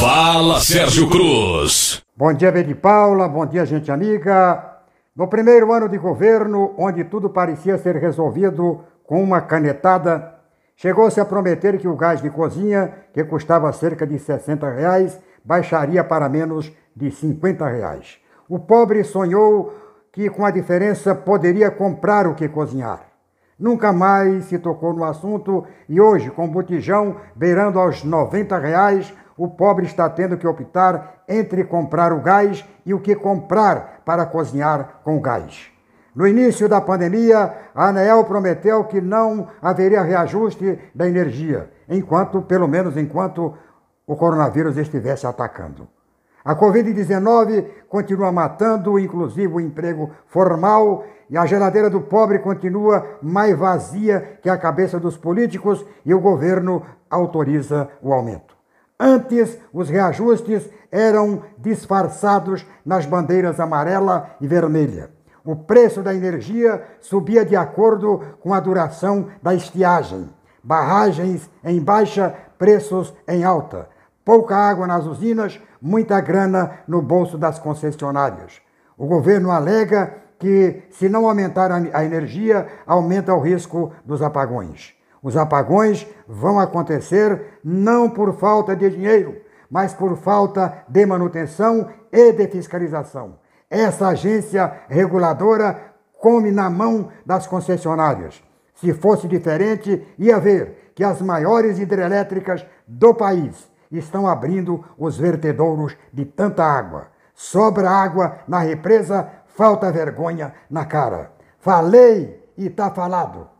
Fala Sérgio Cruz. Bom dia, Bede Paula. Bom dia, gente amiga. No primeiro ano de governo, onde tudo parecia ser resolvido com uma canetada, chegou-se a prometer que o gás de cozinha, que custava cerca de 60 reais, baixaria para menos de 50 reais. O pobre sonhou que com a diferença poderia comprar o que cozinhar. Nunca mais se tocou no assunto e hoje, com o botijão beirando aos 90 reais, o pobre está tendo que optar entre comprar o gás e o que comprar para cozinhar com gás. No início da pandemia, a Anel prometeu que não haveria reajuste da energia, enquanto, pelo menos enquanto o coronavírus estivesse atacando. A Covid-19 continua matando, inclusive o emprego formal, e a geladeira do pobre continua mais vazia que a cabeça dos políticos, e o governo autoriza o aumento. Antes, os reajustes eram disfarçados nas bandeiras amarela e vermelha. O preço da energia subia de acordo com a duração da estiagem. Barragens em baixa, preços em alta. Pouca água nas usinas, muita grana no bolso das concessionárias. O governo alega que, se não aumentar a energia, aumenta o risco dos apagões. Os apagões vão acontecer não por falta de dinheiro, mas por falta de manutenção e de fiscalização. Essa agência reguladora come na mão das concessionárias. Se fosse diferente, ia ver que as maiores hidrelétricas do país estão abrindo os vertedouros de tanta água. Sobra água na represa, falta vergonha na cara. Falei e tá falado.